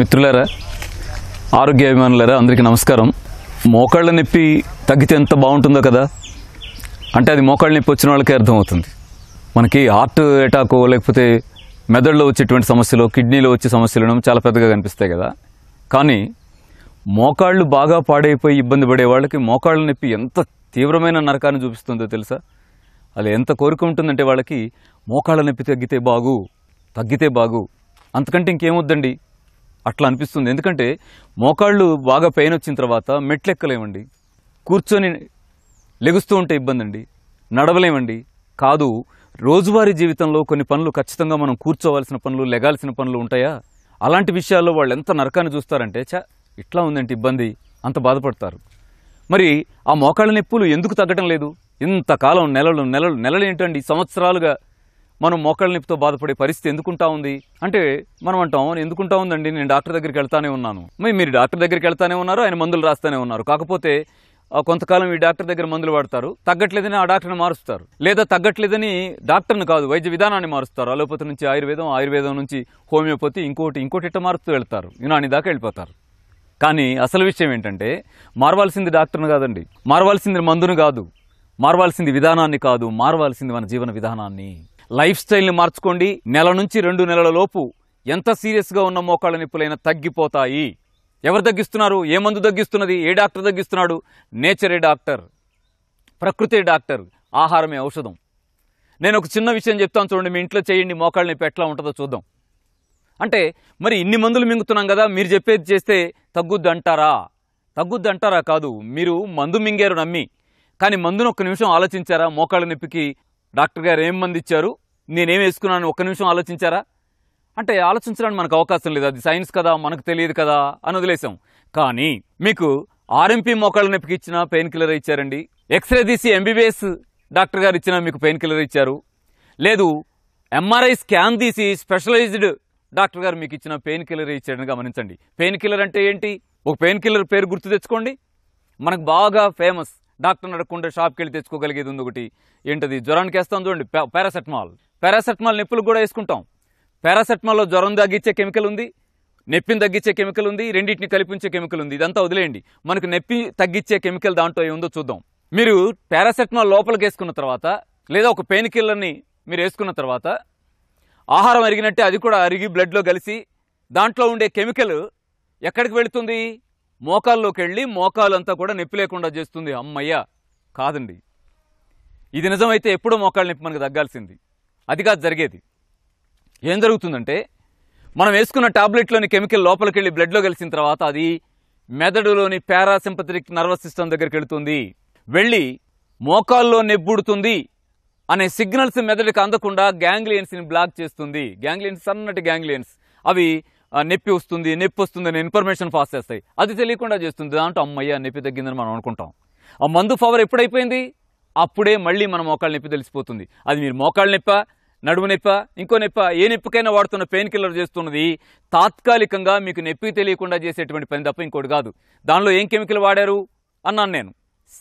మిత్రులారా ఆరోగ్య అభిమానులారా అందరికీ నమస్కారం మోకాళ్ళ నొప్పి తగ్గితే ఎంత బాగుంటుందో కదా అంటే అది మోకాళ్ళ నొప్పి వచ్చిన వాళ్ళకే అర్థమవుతుంది మనకి హార్ట్ అటాక్ లేకపోతే మెదడులో వచ్చేటువంటి సమస్యలు కిడ్నీలో వచ్చే సమస్యలు చాలా పెద్దగా కనిపిస్తాయి కదా కానీ మోకాళ్ళు బాగా పాడైపోయి ఇబ్బంది పడే వాళ్ళకి మోకాళ్ళ నొప్పి ఎంత తీవ్రమైన నరకాన్ని చూపిస్తుందో తెలుసా అది ఎంత కోరిక ఉంటుందంటే వాళ్ళకి మోకాళ్ళ నొప్పి తగ్గితే బాగు తగ్గితే బాగు అంతకంటే ఇంకేమొద్దండి అట్లా అనిపిస్తుంది ఎందుకంటే మోకాళ్ళు బాగా పెయిన్ వచ్చిన తర్వాత మెట్లెక్కలేమండి కూర్చొని లెగుస్తూ ఉంటే ఇబ్బంది అండి నడవలేమండి కాదు రోజువారీ జీవితంలో కొన్ని పనులు ఖచ్చితంగా మనం కూర్చోవలసిన పనులు లెగాల్సిన పనులు ఉంటాయా అలాంటి విషయాల్లో వాళ్ళు ఎంత నరకాన్ని చూస్తారంటే చా ఇట్లా ఉందంటే ఇబ్బంది అంత బాధపడతారు మరి ఆ మోకాళ్ళ నొప్పులు ఎందుకు తగ్గటం లేదు ఇంతకాలం నెలలు నెలలు నెలలు ఏంటండి సంవత్సరాలుగా మనం మోకాళ్ళ నొప్పితో బాధపడే పరిస్థితి ఎందుకుంటా ఉంది అంటే మనం అంటాం ఎందుకుంటా ఉందండి నేను డాక్టర్ దగ్గరికి వెళ్తానే ఉన్నాను మరి మీరు డాక్టర్ దగ్గరికి వెళ్తానే ఉన్నారు ఆయన మందులు రాస్తూనే ఉన్నారు కాకపోతే కొంతకాలం ఈ డాక్టర్ దగ్గర మందులు వాడతారు తగ్గట్లేదని ఆ డాక్టర్ని మారుస్తారు లేదా తగ్గట్లేదని డాక్టర్ని కాదు వైద్య విధానాన్ని మారుస్తారు అలోపతి నుంచి ఆయుర్వేదం ఆయుర్వేదం నుంచి హోమియోపతి ఇంకోటి ఇంకోటి ఇట్ట మారుతూ వెళ్తారు యునాని దాకా వెళ్ళిపోతారు కానీ అసలు విషయం ఏంటంటే మారవాల్సింది డాక్టర్ని కాదండి మారవాల్సింది మందును కాదు మారవాల్సింది విధానాన్ని కాదు మారవాల్సింది మన జీవన విధానాన్ని లైఫ్ స్టైల్ని మార్చుకోండి నెల నుంచి రెండు నెలల లోపు ఎంత సీరియస్గా ఉన్న మోకాళ్ళ నొప్పులైనా తగ్గిపోతాయి ఎవరు తగ్గిస్తున్నారు ఏ మందు తగ్గిస్తున్నది ఏ డాక్టర్ తగ్గిస్తున్నాడు నేచరే డాక్టర్ ప్రకృతి డాక్టర్ ఆహారమే ఔషధం నేను ఒక చిన్న విషయం చెప్తాను చూడండి మీ ఇంట్లో చేయండి మోకాళ్ళ నొప్పి ఎట్లా ఉంటుందో చూద్దాం అంటే మరి ఇన్ని మందులు మింగుతున్నాం కదా మీరు చెప్పేది చేస్తే తగ్గుద్ది అంటారా తగ్గుద్ది అంటారా కాదు మీరు మందు మింగారు నమ్మి కానీ మందును ఒక్క నిమిషం ఆలోచించారా మోకాళ్ళ నొప్పికి డాక్టర్ గారు ఏం మంది ఇచ్చారు నేనేం వేసుకున్నాను ఒక్క నిమిషం ఆలోచించారా అంటే ఆలోచించడానికి మనకు అవకాశం లేదు అది సైన్స్ కదా మనకు తెలియదు కదా అని వదిలేసాం కానీ మీకు ఆర్ఎంపీ మోకాళ్ళ నొప్పికి ఇచ్చిన పెయిన్ కిల్లర్ ఇచ్చారండి ఎక్స్రే తీసి ఎంబీబీఎస్ డాక్టర్ గారు ఇచ్చిన మీకు పెయిన్ కిల్లర్ ఇచ్చారు లేదు ఎంఆర్ఐ స్కాన్ తీసి స్పెషలైజ్డ్ డాక్టర్ గారు మీకు ఇచ్చిన పెయిన్ కిల్లర్ ఇచ్చారని గమనించండి పెయిన్ కిల్లర్ అంటే ఏంటి ఒక పెయిన్ కిల్లర్ పేరు గుర్తు తెచ్చుకోండి మనకు బాగా ఫేమస్ డాక్టర్ నడకుండా షాప్కి వెళ్ళి తెచ్చుకోగలిగేది ఉంది ఒకటి ఏంటది జ్వరానికి వేస్తాం చూడండి పారాసెటమాల్ పారాసెటమాల్ నొప్పులు కూడా వేసుకుంటాం పారాసెటమాల్లో జ్వరం తగ్గించే కెమికల్ ఉంది నొప్పిని తగ్గించే కెమికల్ ఉంది రెండింటిని కల్పించే కెమికల్ ఉంది ఇదంతా వదిలేయండి మనకు నొప్పి తగ్గించే కెమికల్ దాంట్లో ఏముందో చూద్దాం మీరు పారాసెటమాల్ లోపలికి వేసుకున్న తర్వాత లేదా ఒక పెయిన్ కిల్లర్ని మీరు వేసుకున్న తర్వాత ఆహారం అరిగినట్టే అది కూడా అరిగి బ్లడ్లో కలిసి దాంట్లో ఉండే కెమికల్ ఎక్కడికి వెళుతుంది మోకాల్లోకి వెళ్ళి మోకాలంతా కూడా నొప్పి లేకుండా చేస్తుంది అమ్మయ్యా కాదండి ఇది నిజమైతే ఎప్పుడో మోకాళ్ళ నొప్పి మనకు తగ్గాల్సింది అది కాదు జరిగేది ఏం జరుగుతుందంటే మనం వేసుకున్న టాబ్లెట్లోని కెమికల్ లోపలికి వెళ్ళి బ్లడ్లో కలిసిన తర్వాత అది మెదడులోని పారాసింపథటిక్ నర్వస్ సిస్టమ్ దగ్గరికి వెళుతుంది వెళ్ళి మోకాల్లో నెబ్బుడుతుంది అనే సిగ్నల్స్ మెదడుకి అందకుండా గ్యాంగ్లియన్స్ని బ్లాక్ చేస్తుంది గ్యాంగ్లియన్స్ సన్నటి గ్యాంగ్లియన్స్ అవి నొప్పి వస్తుంది నొప్పి వస్తుంది అని ఇన్ఫర్మేషన్ పాస్ చేస్తాయి అది తెలియకుండా చేస్తుంది దాంట్లో అమ్మయ్య నొప్పి తగ్గిందని మనం అనుకుంటాం ఆ మందు పవర్ ఎప్పుడైపోయింది అప్పుడే మళ్ళీ మన మోకాళ్ళ నొప్పి తెలిసిపోతుంది అది మీరు మోకాళ్ళ నొప్ప నడుము నొప్ప ఇంకో నొప్ప ఏ నొప్పికైనా వాడుతున్న పెయిన్ కిల్లర్ చేస్తున్నది తాత్కాలికంగా మీకు నొప్పి తెలియకుండా చేసేటువంటి పని తప్ప ఇంకోటి కాదు దానిలో ఏం కెమికల్ వాడారు అన్నాను నేను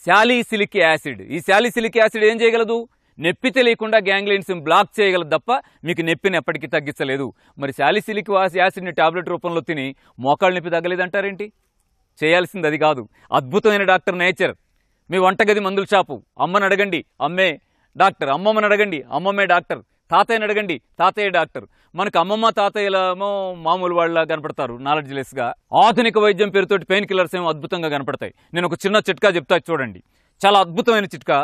శాలీసిలిక్ యాసిడ్ ఈ శాలీసిలిక్ యాసిడ్ ఏం చేయగలదు నొప్పి తెలియకుండా గ్యాంగ్లైన్స్ని బ్లాక్ చేయగలదు తప్ప మీకు నొప్పిని ఎప్పటికీ తగ్గించలేదు మరి శాలిసిలిక్ యాసిడ్ని టాబ్లెట్ రూపంలో తిని మోకాళ్ళ నొప్పి తగ్గలేదంటారేంటి చేయాల్సింది అది కాదు అద్భుతమైన డాక్టర్ నేచర్ మీ వంటగది మందుల షాపు అమ్మని అడగండి అమ్మే డాక్టర్ అమ్మమ్మని అడగండి అమ్మమ్మే డాక్టర్ తాతయ్యని అడగండి తాతయ్య డాక్టర్ మనకు అమ్మమ్మ తాతయ్యలేమో మామూలు వాళ్ళ కనపడతారు నాలెడ్జ్ లెస్గా ఆధునిక వైద్యం పేరుతోటి పెయిన్ కిల్లర్స్ ఏమో అద్భుతంగా కనపడతాయి నేను ఒక చిన్న చిట్కా చెప్తా చూడండి చాలా అద్భుతమైన చిట్కా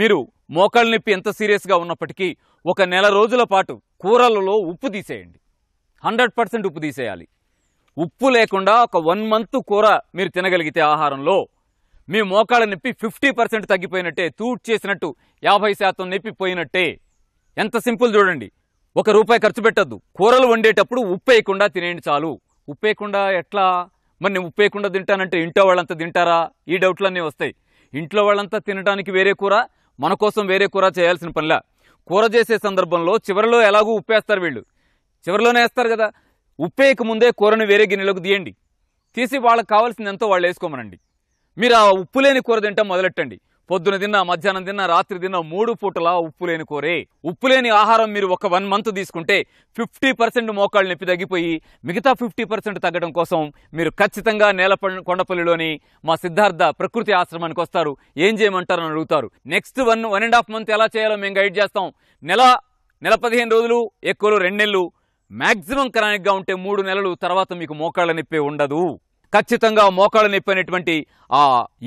మీరు మోకాళ్ళ నొప్పి ఎంత సీరియస్గా ఉన్నప్పటికీ ఒక నెల రోజుల పాటు కూరలలో ఉప్పు తీసేయండి హండ్రెడ్ పర్సెంట్ ఉప్పు తీసేయాలి ఉప్పు లేకుండా ఒక వన్ మంత్ కూర మీరు తినగలిగితే ఆహారంలో మీ మోకాళ్ళ నొప్పి ఫిఫ్టీ పర్సెంట్ తగ్గిపోయినట్టే తూట్ చేసినట్టు యాభై శాతం నొప్పి పోయినట్టే ఎంత సింపుల్ చూడండి ఒక రూపాయి ఖర్చు పెట్టద్దు కూరలు వండేటప్పుడు ఉప్పు వేయకుండా తినేయండి చాలు ఉప్పు వేయకుండా ఎట్లా మరి నేను ఉప్పు వేయకుండా తింటానంటే ఇంట్లో వాళ్ళంతా తింటారా ఈ డౌట్లన్నీ వస్తాయి ఇంట్లో వాళ్ళంతా తినడానికి వేరే కూర మన కోసం వేరే కూర చేయాల్సిన పనిలా కూర చేసే సందర్భంలో చివరిలో ఎలాగూ ఉప్పేస్తారు వీళ్ళు చివరిలోనే వేస్తారు కదా ఉప్పేయక ముందే కూరను వేరే గిన్నెలోకి తీయండి తీసి వాళ్ళకి కావాల్సింది ఎంతో వాళ్ళు వేసుకోమనండి మీరు ఆ ఉప్పు లేని కూర తింటాం మొదలెట్టండి పొద్దున తిన్నా మధ్యాహ్నం తిన్నా రాత్రి తిన్నా మూడు పూటలా ఉప్పు లేని కోరే ఉప్పు లేని ఆహారం మీరు ఒక వన్ మంత్ తీసుకుంటే ఫిఫ్టీ పర్సెంట్ మోకాళ్ళు నొప్పి తగ్గిపోయి మిగతా ఫిఫ్టీ పర్సెంట్ తగ్గడం కోసం మీరు ఖచ్చితంగా నేల కొండపల్లిలోని మా సిద్ధార్థ ప్రకృతి ఆశ్రమానికి వస్తారు ఏం చేయమంటారని అడుగుతారు next one one and half month ఎలా చేయాలో మేము గైడ్ చేస్తాం నెల నెల పదిహేను రోజులు ఎక్కువలో రెండు నెలలు మ్యాక్సిమం క్రానిక్గా ఉంటే మూడు నెలలు తర్వాత మీకు మోకాళ్ళ నొప్పి ఉండదు ఖచ్చితంగా మోకాళ్ళ నొప్పి అనేటువంటి ఆ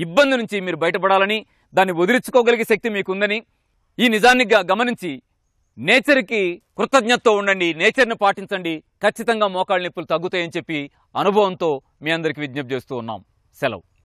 ఇబ్బంది నుంచి మీరు బయటపడాలని దాన్ని వదిలించుకోగలిగే శక్తి మీకుందని ఈ నిజాన్ని గమనించి నేచర్కి కృతజ్ఞతతో ఉండండి నేచర్ని పాటించండి ఖచ్చితంగా మోకాళ్ళ నొప్పులు తగ్గుతాయని చెప్పి అనుభవంతో మీ అందరికీ విజ్ఞప్తి చేస్తూ ఉన్నాం సెలవు